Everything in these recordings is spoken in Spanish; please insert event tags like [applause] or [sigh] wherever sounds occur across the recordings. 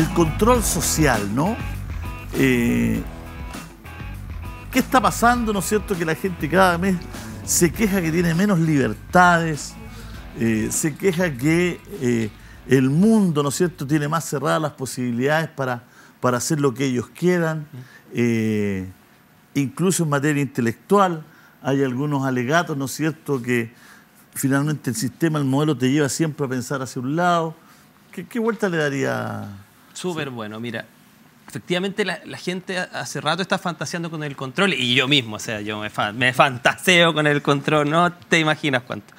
el control social, ¿no? Eh, ¿Qué está pasando, no es cierto? Que la gente cada mes se queja que tiene menos libertades, eh, se queja que eh, el mundo, ¿no es cierto?, tiene más cerradas las posibilidades para, para hacer lo que ellos quieran. incluso en materia intelectual hay algunos alegatos, ¿no es cierto?, que finalmente el sistema, el modelo te lleva siempre a pensar hacia un lado. ¿Qué, qué vuelta le daría? Súper bueno, mira. Efectivamente, la, gente hace rato está fantaseando con el control y yo mismo, o sea, yo me, fantaseo con el control, no te imaginas cuánto.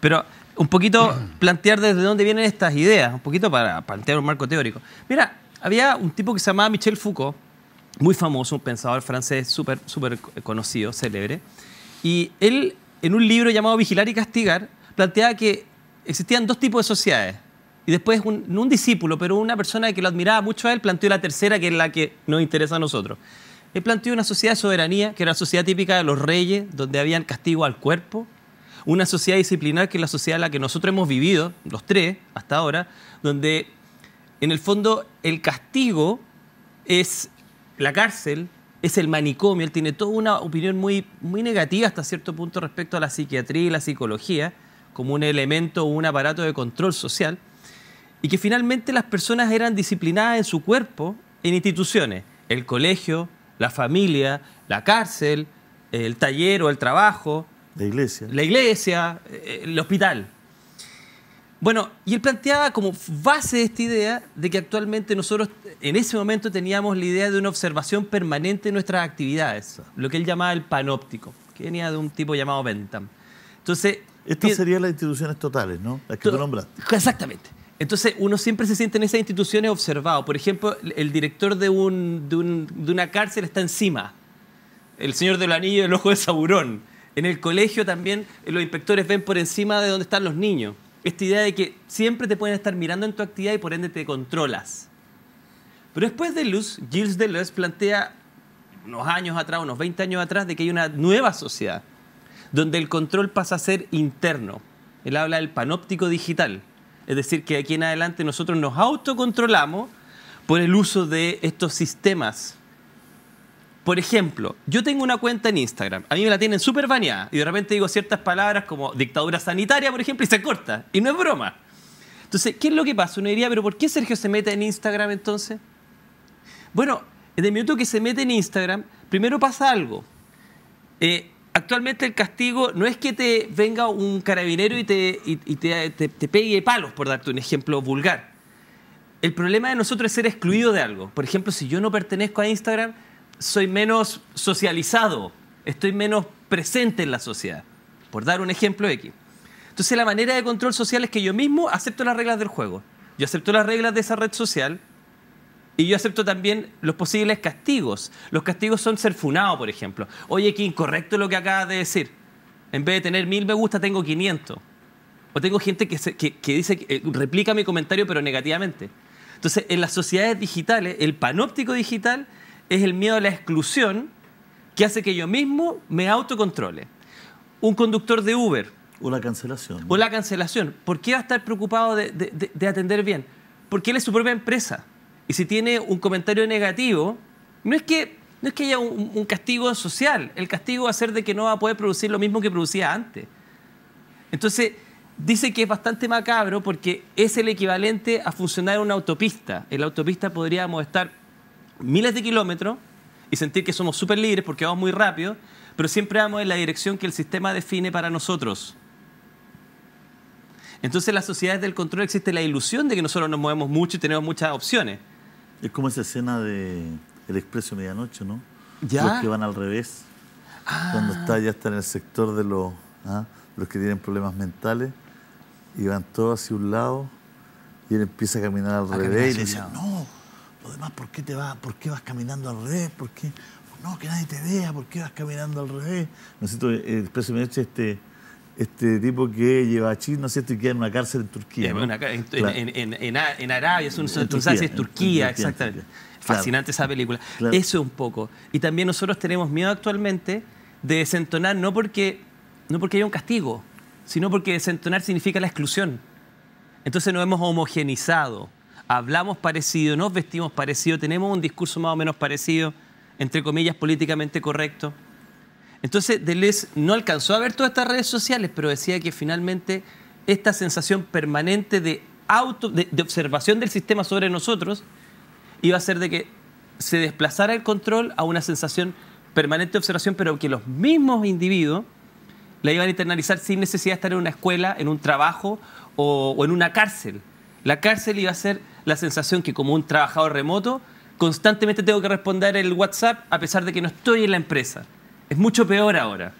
Pero un poquito [clears throat] plantear desde dónde vienen estas ideas, un poquito para plantear un marco teórico. Mira, había un tipo que se llamaba Michel Foucault, muy famoso, un pensador francés súper súper conocido, célebre, y él en un libro llamado Vigilar y Castigar planteaba que existían dos tipos de sociedades, y después, un, no un discípulo, pero una persona que lo admiraba mucho a él, planteó la tercera, que es la que nos interesa a nosotros. Él planteó una sociedad de soberanía, que era la sociedad típica de los reyes, donde habían castigo al cuerpo, una sociedad disciplinar, que es la sociedad en la que nosotros hemos vivido, los tres, hasta ahora, donde en el fondo el castigo es la cárcel, es el manicomio, él tiene toda una opinión muy, muy negativa hasta cierto punto respecto a la psiquiatría y la psicología como un elemento, o un aparato de control social y que finalmente las personas eran disciplinadas en su cuerpo en instituciones, el colegio, la familia, la cárcel, el taller o el trabajo. La iglesia. La iglesia, eh, el hospital. Bueno, y él planteaba como base esta idea de que actualmente nosotros en ese momento teníamos la idea de una observación permanente de nuestras actividades, lo que él llamaba el panóptico, que venía de un tipo llamado Bentham. Entonces... Estas serían las instituciones totales, ¿no? Las que tú nombraste. Exactamente. Entonces uno siempre se siente en esas instituciones observado. Por ejemplo, el director de, una cárcel está encima. El señor del anillo y el ojo de saburón. En el colegio también eh, los inspectores ven por encima de donde están los niños. Esta idea de que siempre te pueden estar mirando en tu actividad y por ende te controlas. Pero después de Luz, Gilles Deleuze plantea unos años atrás, unos 20 años atrás, de que hay una nueva sociedad donde el control pasa a ser interno. Él habla del panóptico digital es decir, que aquí en adelante nosotros nos autocontrolamos por el uso de estos sistemas. Por ejemplo, yo tengo una cuenta en Instagram, a mí me la tienen súper baneada y de repente digo ciertas palabras como dictadura sanitaria, por ejemplo, y se corta. Y no es broma. Entonces, ¿qué es lo que pasa? Uno diría, pero ¿por qué Sergio se mete en Instagram entonces? Bueno, en el minuto que se mete en Instagram, primero pasa algo. Eh, actualmente el castigo no es que te venga un carabinero y te, te, pegue palos, por darte un ejemplo vulgar. El problema de nosotros es ser excluido de algo. Por ejemplo, si yo no pertenezco a Instagram, soy menos socializado, estoy menos presente en la sociedad, por dar un ejemplo X. Entonces la manera de control social es que yo mismo acepto las reglas del juego. Yo acepto las reglas de esa red social, y yo acepto también los posibles castigos. Los castigos son ser funado, por ejemplo. Oye, qué incorrecto lo que acabas de decir. En vez de tener mil me gusta, tengo 500. O tengo gente que, dice, eh, replica mi comentario, pero negativamente. Entonces, en las sociedades digitales, el panóptico digital es el miedo a la exclusión que hace que yo mismo me autocontrole. Un conductor de Uber. O la cancelación. O la cancelación. ¿Por qué va a estar preocupado de, atender bien? Porque él es su propia empresa. Y si tiene un comentario negativo, no es que, no es que haya un, castigo social, el castigo va a ser de que no va a poder producir lo mismo que producía antes. Entonces, dice que es bastante macabro porque es el equivalente a funcionar una autopista. En la autopista podríamos estar miles de kilómetros y sentir que somos súper libres porque vamos muy rápido, pero siempre vamos en la dirección que el sistema define para nosotros. Entonces, en las sociedades del control existe la ilusión de que nosotros nos movemos mucho y tenemos muchas opciones es como esa escena de El Expreso Medianoche, ¿no? ¿Ya? Los que van al revés. Ah. Cuando está, ya está en el sector de los, ¿ah? los que tienen problemas mentales y van todos hacia un lado y él empieza a caminar al revés y le dice, no, lo demás, ¿por qué, te vas, ¿por qué vas caminando al revés? ¿Por qué? No, que nadie te vea, ¿por qué vas caminando al revés? Necesito, el expreso Medianoche medianoche este este tipo que lleva a ¿no es cierto?, y queda en una cárcel en Turquía. en, Arabia, es un, Turquía, Turquía, Turquía exactamente. Fascinante esa película. Eso es un poco. Y también nosotros tenemos miedo actualmente de desentonar, no porque, no porque haya un castigo, sino porque desentonar significa la exclusión. Entonces nos hemos homogenizado, hablamos parecido, nos vestimos parecido, tenemos un discurso más o menos parecido, entre comillas, políticamente correcto. Entonces Deleuze no alcanzó a ver todas estas redes sociales, pero decía que finalmente esta sensación permanente de, observación del sistema sobre nosotros iba a ser de que se desplazara el control a una sensación permanente de observación, pero que los mismos individuos la iban a internalizar sin necesidad de estar en una escuela, en un trabajo o, en una cárcel. La cárcel iba a ser la sensación que como un trabajador remoto constantemente tengo que responder el WhatsApp a pesar de que no estoy en la empresa. Es mucho peor ahora.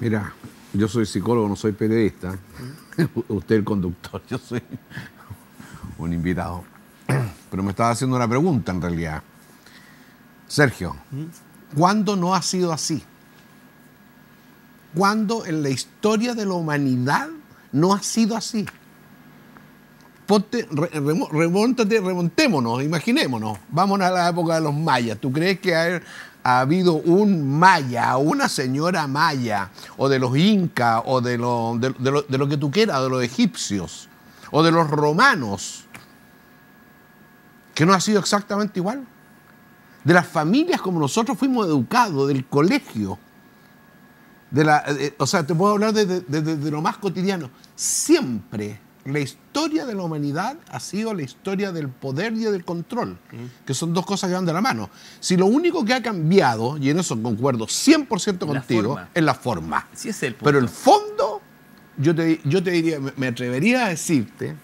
Mira, yo soy psicólogo, no soy periodista. [laughs] Usted el conductor, yo soy un invitado. Pero me estaba haciendo una pregunta en realidad. Sergio, ¿cuándo no ha sido así? ¿Cuándo en la historia de la humanidad no ha sido así? Ponte, remontémonos, imaginémonos. Vamos a la época de los mayas. ¿Tú crees que ha habido un maya, una señora maya, o de los incas, o de lo, de, lo, que tú quieras, de los egipcios, o de los romanos, que no ha sido exactamente igual. De las familias como nosotros fuimos educados, del colegio. De la, eh, eh, o sea, te puedo hablar desde de, lo más cotidiano. Siempre la historia de la humanidad ha sido la historia del poder y del control, mm. que son dos cosas que van de la mano. Si lo único que ha cambiado, y en eso concuerdo 100% contigo, es la forma. Sí es el Pero el fondo, yo te, yo te diría, me atrevería a decirte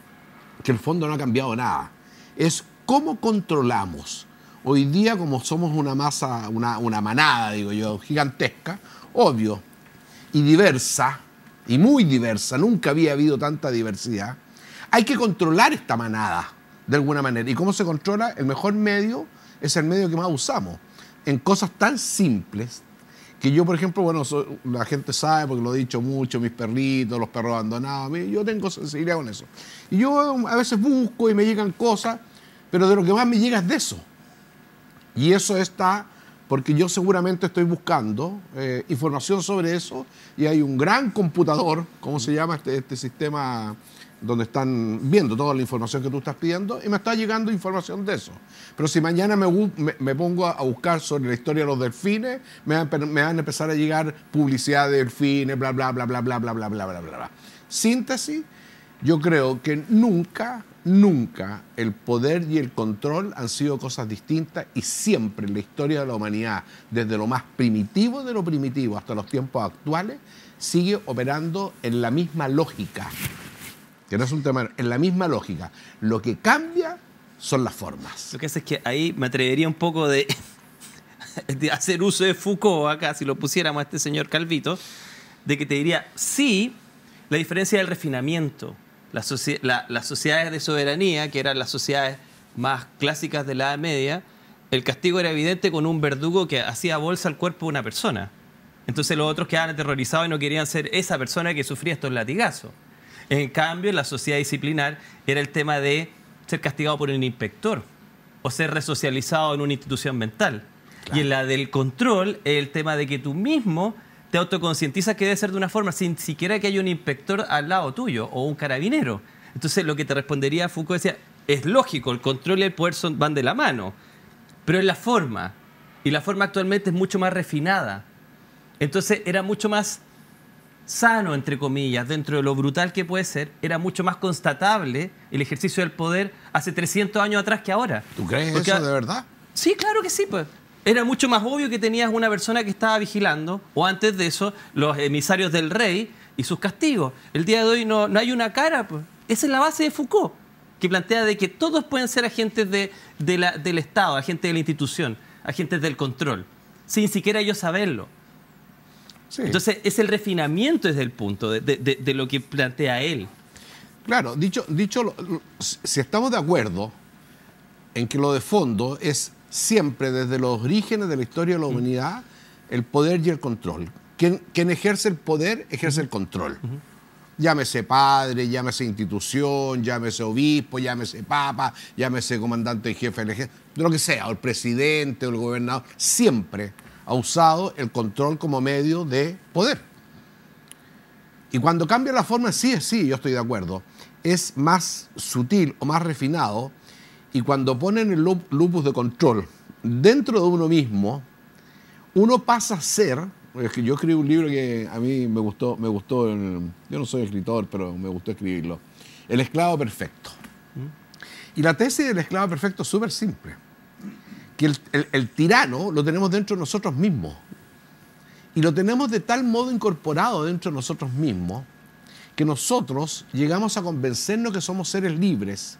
que el fondo no ha cambiado nada. Es cómo controlamos. Hoy día, como somos una masa, una, una manada, digo yo, gigantesca, obvio, y diversa, y muy diversa, nunca había habido tanta diversidad, hay que controlar esta manada de alguna manera. ¿Y cómo se controla? El mejor medio es el medio que más usamos, en cosas tan simples. Que yo, por ejemplo, bueno, la gente sabe, porque lo he dicho mucho, mis perritos, los perros abandonados, yo tengo sensibilidad con eso. Y yo a veces busco y me llegan cosas, pero de lo que más me llega es de eso. Y eso está porque yo seguramente estoy buscando eh, información sobre eso y hay un gran computador, ¿cómo se llama este, este, sistema? donde están viendo toda la información que tú estás pidiendo y me está llegando información de eso. Pero si mañana me, pongo a, buscar sobre la historia de los delfines, me, me, van a empezar a llegar publicidad de delfines, bla, bla, bla, bla, bla, bla, bla, bla, bla, bla, bla. Síntesis, yo creo que nunca Nunca el poder y el control han sido cosas distintas y siempre en la historia de la humanidad, desde lo más primitivo de lo primitivo hasta los tiempos actuales, sigue operando en la misma lógica. Que no es un tema, en la misma lógica. Lo que cambia son las formas. Lo que hace es que ahí me atrevería un poco de, [laughs] de hacer uso de Foucault acá, si lo pusiéramos a este señor Calvito, de que te diría, sí, la diferencia del refinamiento las, sociedades de soberanía, que eran las sociedades más clásicas de la Edad Media, el castigo era evidente con un verdugo que hacía bolsa al cuerpo de una persona. Entonces los otros quedaban aterrorizados y no querían ser esa persona que sufría estos latigazos. En cambio, en la sociedad disciplinar era el tema de ser castigado por un inspector o ser resocializado en una institución mental. Y en la del control el tema de que tú mismo te autoconcientizas que debe ser de una forma, sin siquiera que haya un inspector al lado tuyo o un carabinero. Entonces, lo que te respondería Foucault decía, es lógico, el control y el poder van de la mano, pero es la forma. Y la forma actualmente es mucho más refinada. Entonces, era mucho más sano, entre comillas, dentro de lo brutal que puede ser, era mucho más constatable el ejercicio del poder hace 300 años atrás que ahora. ¿Tú crees eso de verdad? Sí, claro que sí, pues era mucho más obvio que tenías una persona que estaba vigilando, o antes de eso, los emisarios del rey y sus castigos. El día de hoy no, hay una cara. Pues. Esa es la base de Foucault, que plantea de que todos pueden ser agentes de, del Estado, agentes de la institución, agentes del control, sin siquiera ellos saberlo. Entonces, es el refinamiento desde el punto de, de lo que plantea él. Claro, dicho, dicho, si estamos de acuerdo en que lo de fondo es siempre, desde los orígenes de la historia de la mm. humanidad, el poder y el control. Quien, ejerce el poder, ejerce el control. Llámese padre, llámese institución, llámese obispo, llámese papa, llámese comandante y jefe lo que sea, o el presidente o el gobernador, siempre ha usado el control como medio de poder. Y cuando cambia la forma, sí, sí, yo estoy de acuerdo, es más sutil o más refinado y cuando ponen el lupus de control dentro de uno mismo, uno pasa a ser, que yo escribí un libro que a mí me gustó, me gustó, yo no soy escritor, pero me gustó escribirlo, El esclavo perfecto. Mm. Y la tesis del esclavo perfecto es súper simple, que el, el tirano lo tenemos dentro de nosotros mismos. Y lo tenemos de tal modo incorporado dentro de nosotros mismos que nosotros llegamos a convencernos que somos seres libres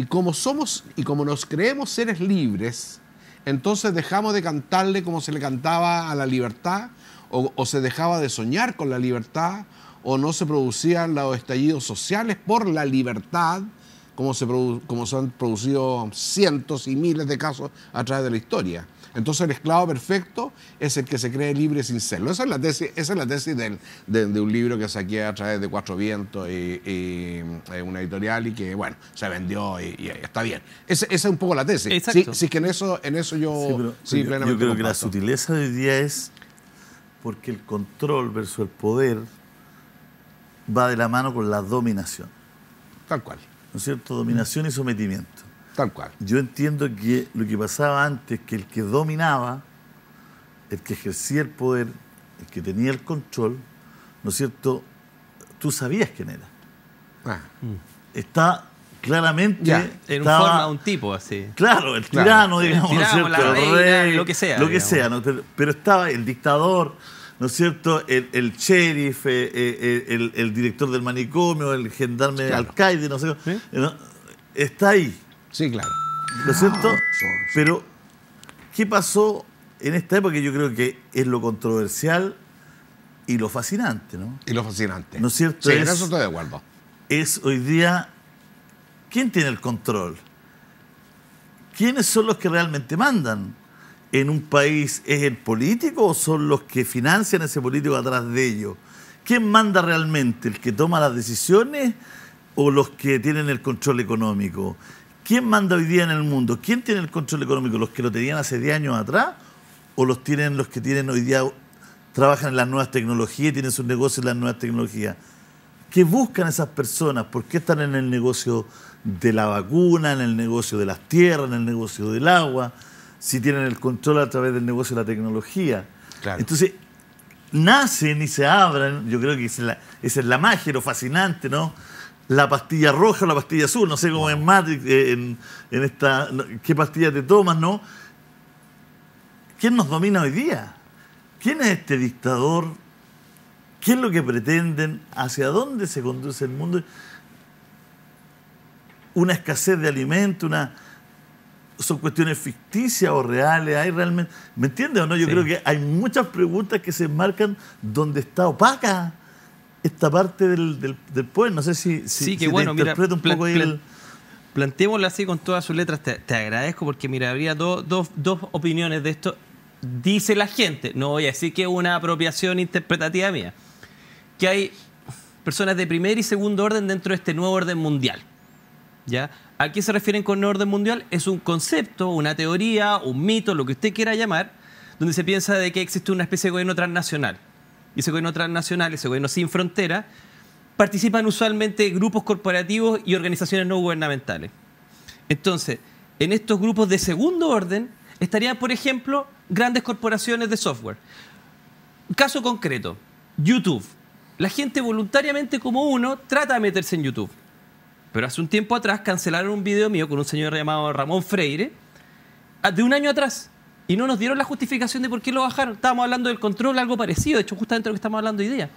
y como somos y como nos creemos seres libres, entonces dejamos de cantarle como se le cantaba a la libertad, o, se dejaba de soñar con la libertad, o no se producían los estallidos sociales por la libertad, como se han producido cientos y miles de casos a través de la historia. Entonces el esclavo perfecto es el que se cree libre sin serlo. Esa es la tesis, esa es la tesis de, un libro que saqué a través de Cuatro Vientos y, eh, una editorial y que, bueno, se vendió y, está bien. Esa, es un poco la tesis. Exacto. Sí, sí que en eso, en eso yo sí, yo, creo que la sutileza de hoy día es porque el control versus el poder va de la mano con la dominación. Tal cual. ¿No es cierto? Dominación y sometimiento. Tal cual. Yo entiendo que lo que pasaba antes, que el que dominaba, el que ejercía el poder, el que tenía el control, ¿no es cierto? Tú sabías quién era. Ah. Está claramente. en forma de un tipo así. Claro, el tirano, digamos, el lo que sea. Lo que sea, pero, estaba el dictador, ¿no es cierto? El, sheriff, eh, eh, eh, el, director del manicomio, el gendarme de alcaide, no sé. Está ahí. Sí, claro. ¿No es cierto? Pero, ¿qué pasó en esta época? que Yo creo que es lo controversial y lo fascinante, ¿no? Y lo fascinante. ¿No es cierto? Sí, es, en eso estoy de acuerdo. Es hoy día, ¿quién tiene el control? ¿Quiénes son los que realmente mandan? ¿En un país es el político o son los que financian ese político atrás de ellos? ¿Quién manda realmente? ¿El que toma las decisiones o los que tienen el control económico? ¿Quién manda hoy día en el mundo? ¿Quién tiene el control económico? ¿Los que lo tenían hace 10 años atrás? ¿O los tienen los que tienen hoy día, trabajan en las nuevas tecnologías tienen sus negocios en las nuevas tecnologías? ¿Qué buscan esas personas? ¿Por qué están en el negocio de la vacuna, en el negocio de las tierras, en el negocio del agua? Si tienen el control a través del negocio de la tecnología. Entonces, nacen y se abren. yo creo que es esa es la magia, lo fascinante, ¿no? la pastilla roja o la pastilla azul, no sé cómo eh, en Matrix, en, esta, qué pastilla te tomas, ¿no? ¿Quién nos domina hoy día? ¿Quién es este dictador? ¿Qué es lo que pretenden? ¿Hacia dónde se conduce el mundo? Una escasez de alimento, son cuestiones ficticias o reales, hay realmente, ¿me entiendes o no? Yo creo que hay muchas preguntas que se enmarcan donde está opaca esta parte del, del, No sé si, que te un poco ahí así con todas sus letras. Te, agradezco porque, mira, habría dos opiniones de esto. Dice la gente, no voy a decir que es una apropiación interpretativa mía, que hay personas de primer y segundo orden dentro de este nuevo orden mundial. ¿Ya? ¿A qué se refieren con orden mundial? Es un concepto, una teoría, un mito, lo que usted quiera llamar, donde se piensa de que existe una especie de gobierno transnacional y ese gobierno transnacional, ese gobierno sin frontera, participan usualmente grupos corporativos y organizaciones no gubernamentales. Entonces, en estos grupos de segundo orden estarían, por ejemplo, grandes corporaciones de software. Caso concreto, YouTube. La gente voluntariamente como uno trata de meterse en YouTube. Pero hace un tiempo atrás cancelaron un video mío con un señor llamado Ramón Freire, de un año atrás. Y no nos dieron la justificación de por qué lo bajaron. Estábamos hablando del control, algo parecido, de hecho, justamente lo que estamos hablando hoy día.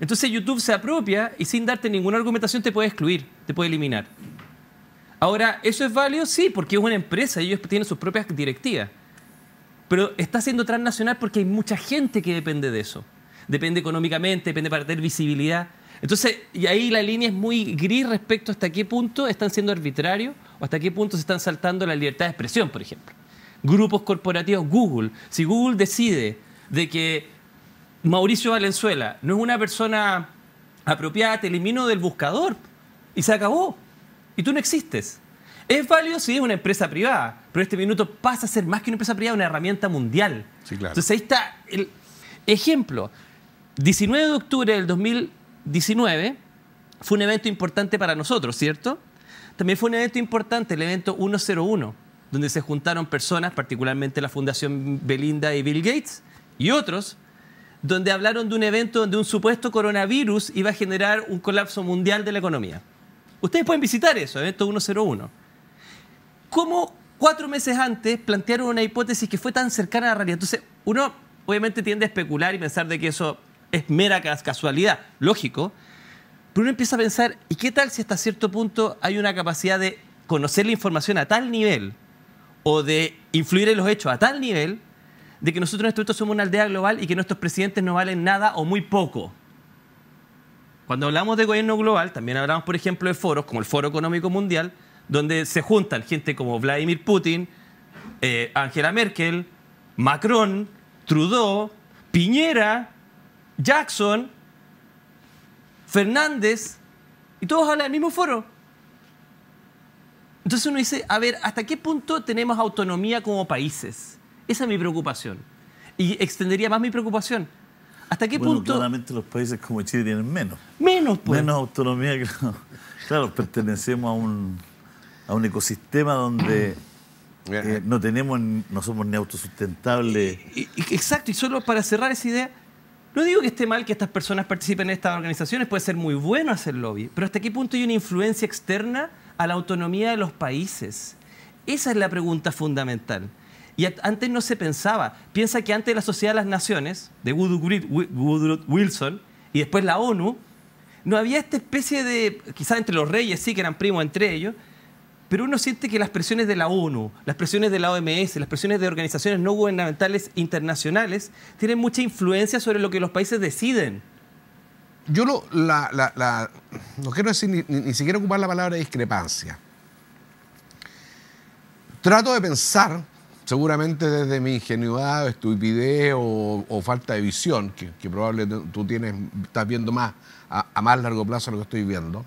Entonces YouTube se apropia y sin darte ninguna argumentación te puede excluir, te puede eliminar. Ahora, ¿eso es válido? Sí, porque es una empresa, ellos tienen sus propias directivas. Pero está siendo transnacional porque hay mucha gente que depende de eso. Depende económicamente, depende para tener visibilidad. Entonces, y ahí la línea es muy gris respecto a hasta qué punto están siendo arbitrarios o hasta qué punto se están saltando la libertad de expresión, por ejemplo grupos corporativos Google. Si Google decide de que Mauricio Valenzuela no es una persona apropiada, te elimino del buscador y se acabó. Y tú no existes. Es válido si es una empresa privada, pero este minuto pasa a ser más que una empresa privada, una herramienta mundial. Entonces ahí está el ejemplo. 19 de octubre del 2019 fue un evento importante para nosotros, ¿cierto? También fue un evento importante el evento 101 donde se juntaron personas, particularmente la Fundación Belinda y Bill Gates y otros, donde hablaron de un evento donde un supuesto coronavirus iba a generar un colapso mundial de la economía. Ustedes pueden visitar eso, evento ¿eh? 101. ¿Cómo cuatro meses antes plantearon una hipótesis que fue tan cercana a la realidad? Entonces, uno obviamente tiende a especular y pensar de que eso es mera casualidad, lógico, pero uno empieza a pensar, ¿y qué tal si hasta cierto punto hay una capacidad de conocer la información a tal nivel o de influir en los hechos a tal nivel de que nosotros en este somos una aldea global y que nuestros presidentes no valen nada o muy poco. Cuando hablamos de gobierno global, también hablamos, por ejemplo, de foros como el Foro Económico Mundial, donde se juntan gente como Vladimir Putin, eh, Angela Merkel, Macron, Trudeau, Piñera, Jackson, Fernández, y todos hablan del mismo foro. Entonces uno dice, a ver, ¿hasta qué punto tenemos autonomía como países? Esa es mi preocupación. Y extendería más mi preocupación. ¿Hasta qué bueno, punto? Claramente los países como Chile tienen menos. Menos, pues. Menos autonomía, claro. claro pertenecemos a un, a un ecosistema donde [clears throat] eh, no tenemos, no somos ni autosustentables. Exacto, y solo para cerrar esa idea, no digo que esté mal que estas personas participen en estas organizaciones, puede ser muy bueno hacer lobby, pero ¿hasta qué punto hay una influencia externa? a la autonomía de los países? Esa es la pregunta fundamental. Y antes no se pensaba. Piensa que antes la Sociedad de las Naciones, de Woodrow Wilson, y después la ONU, no había esta especie de, quizás entre los reyes sí que eran primos entre ellos, pero uno siente que las presiones de la ONU, las presiones de la OMS, las presiones de organizaciones no gubernamentales internacionales tienen mucha influencia sobre lo que los países deciden yo lo, no quiero decir ni, siquiera ocupar la palabra discrepancia. Trato de pensar, seguramente desde mi ingenuidad, estupidez o, falta de visión, que, probablemente tú tienes, estás viendo más a, a, más largo plazo lo que estoy viendo.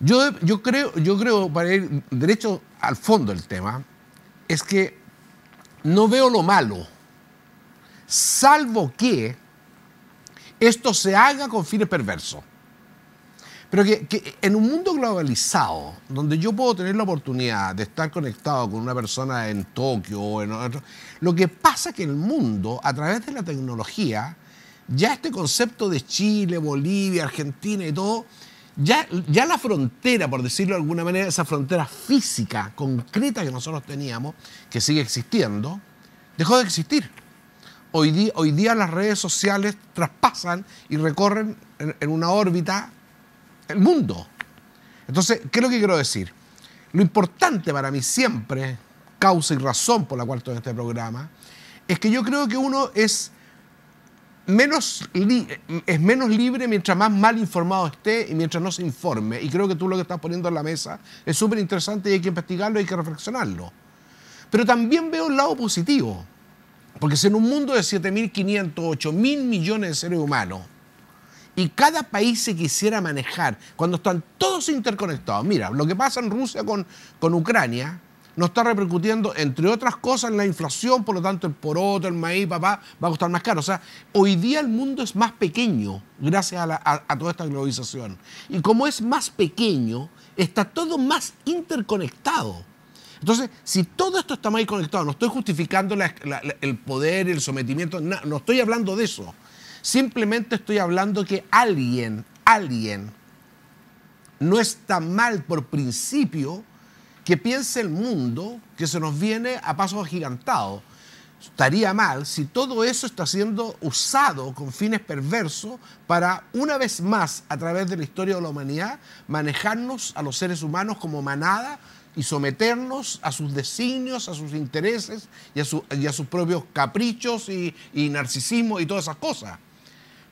Yo, yo, creo, yo creo, para ir derecho al fondo del tema, es que no veo lo malo, salvo que esto se haga con fines perversos. Pero que, en un mundo globalizado, donde yo puedo tener la oportunidad de estar conectado con una persona en Tokio o en otro, lo que pasa es que el mundo, a través de la tecnología, ya este concepto de Chile, Bolivia, Argentina y todo, ya la frontera, por decirlo de alguna manera, esa frontera física, concreta que nosotros teníamos, que sigue existiendo, dejó de existir. Hoy día, las redes sociales traspasan y recorren en, una órbita el mundo. Entonces, ¿qué es lo que quiero decir? Lo importante para mí siempre, causa y razón por la cual estoy en este programa, es que yo creo que uno es menos, es menos libre mientras más mal informado esté y mientras no se informe. Y creo que tú lo que estás poniendo en la mesa es súper interesante y hay que investigarlo y hay que reflexionarlo. Pero también veo un lado positivo. Porque si en un mundo de 7.500, 8.000 millones de seres humanos, y cada país se quisiera manejar, cuando están todos interconectados, mira, lo que pasa en Rusia con, con Ucrania, nos está repercutiendo, entre otras cosas, en la inflación, por lo tanto el poroto, el maíz, papá, va a costar más caro. O sea, hoy día el mundo es más pequeño gracias a toda esta globalización. Y como es más pequeño, está todo más interconectado. Entonces, si todo esto está mal conectado, no estoy justificando el poder, el sometimiento, no, estoy hablando de eso. Simplemente estoy hablando que alguien, alguien, no está mal por principio que piense el mundo que se nos viene a pasos agigantados. Estaría mal si todo eso está siendo usado con fines perversos para, una vez más, a través de la historia de la humanidad, manejarnos a los seres humanos como manada y someternos a sus designios, a sus intereses y a, sus propios caprichos y, narcisismo y todas esas cosas.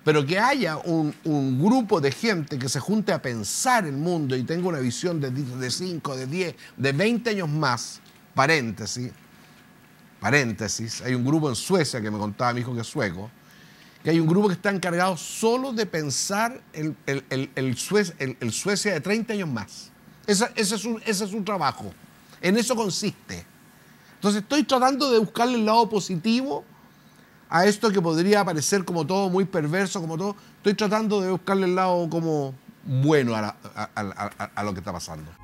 Pero que haya un, grupo de gente que se junte a pensar el mundo y tenga una visión de 5, de 10, de, 20 años más, paréntesis, paréntesis, hay un grupo en Suecia que me contaba mi hijo que es sueco, que hay un grupo que está encargado solo de pensar el, el, el Suecia, Suecia de 30 años más. Ese, es un es trabajo. En eso consiste. Entonces estoy tratando de buscarle el lado positivo a esto que podría parecer como todo muy perverso, como todo. Estoy tratando de buscarle el lado como bueno a lo que está pasando.